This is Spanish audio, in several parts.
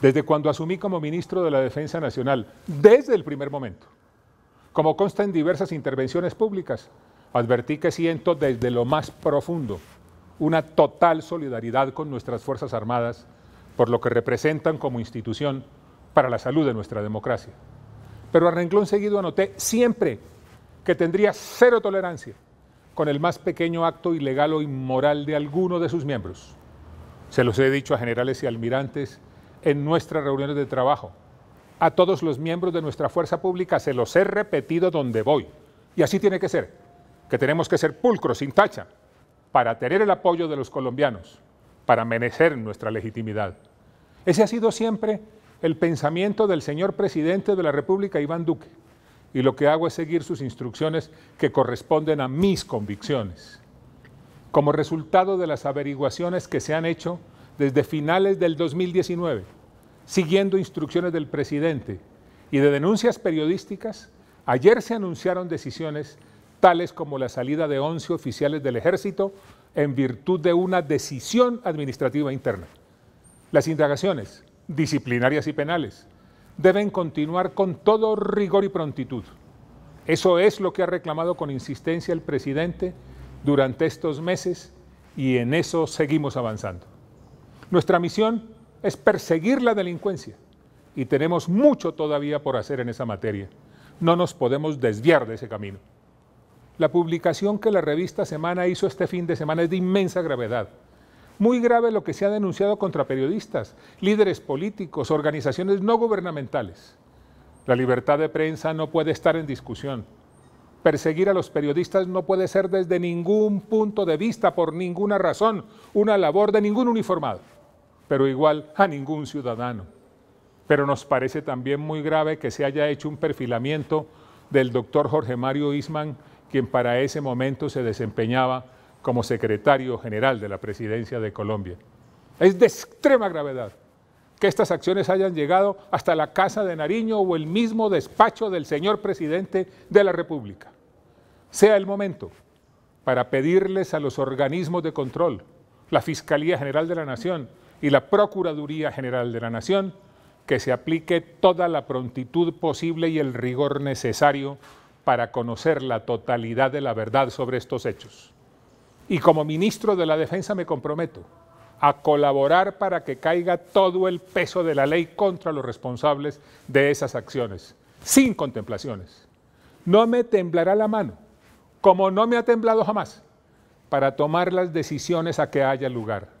desde cuando asumí como ministro de la Defensa Nacional, desde el primer momento. Como consta en diversas intervenciones públicas, advertí que siento desde lo más profundo una total solidaridad con nuestras Fuerzas Armadas por lo que representan como institución para la salud de nuestra democracia. Pero a renglón seguido anoté siempre que tendría cero tolerancia con el más pequeño acto ilegal o inmoral de alguno de sus miembros. Se los he dicho a generales y almirantes en nuestras reuniones de trabajo. A todos los miembros de nuestra fuerza pública se los he repetido donde voy. Y así tiene que ser, que tenemos que ser pulcros, sin tacha, para tener el apoyo de los colombianos, para merecer nuestra legitimidad. Ese ha sido siempre el pensamiento del señor presidente de la República, Iván Duque. Y lo que hago es seguir sus instrucciones que corresponden a mis convicciones. Como resultado de las averiguaciones que se han hecho, desde finales del 2019, siguiendo instrucciones del presidente y de denuncias periodísticas, ayer se anunciaron decisiones tales como la salida de 11 oficiales del ejército en virtud de una decisión administrativa interna. Las indagaciones, disciplinarias y penales, deben continuar con todo rigor y prontitud. Eso es lo que ha reclamado con insistencia el presidente durante estos meses y en eso seguimos avanzando. Nuestra misión es perseguir la delincuencia y tenemos mucho todavía por hacer en esa materia. No nos podemos desviar de ese camino. La publicación que la revista Semana hizo este fin de semana es de inmensa gravedad. Muy grave lo que se ha denunciado contra periodistas, líderes políticos, organizaciones no gubernamentales. La libertad de prensa no puede estar en discusión. Perseguir a los periodistas no puede ser desde ningún punto de vista, por ninguna razón, una labor de ningún uniformado pero igual a ningún ciudadano. Pero nos parece también muy grave que se haya hecho un perfilamiento del doctor Jorge Mario Isman, quien para ese momento se desempeñaba como secretario general de la presidencia de Colombia. Es de extrema gravedad que estas acciones hayan llegado hasta la Casa de Nariño o el mismo despacho del señor presidente de la República. Sea el momento para pedirles a los organismos de control, la Fiscalía General de la Nación, y la Procuraduría General de la Nación que se aplique toda la prontitud posible y el rigor necesario para conocer la totalidad de la verdad sobre estos hechos. Y como ministro de la Defensa me comprometo a colaborar para que caiga todo el peso de la ley contra los responsables de esas acciones, sin contemplaciones. No me temblará la mano, como no me ha temblado jamás, para tomar las decisiones a que haya lugar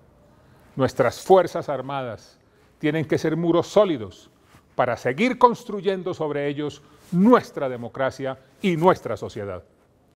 Nuestras Fuerzas Armadas tienen que ser muros sólidos para seguir construyendo sobre ellos nuestra democracia y nuestra sociedad.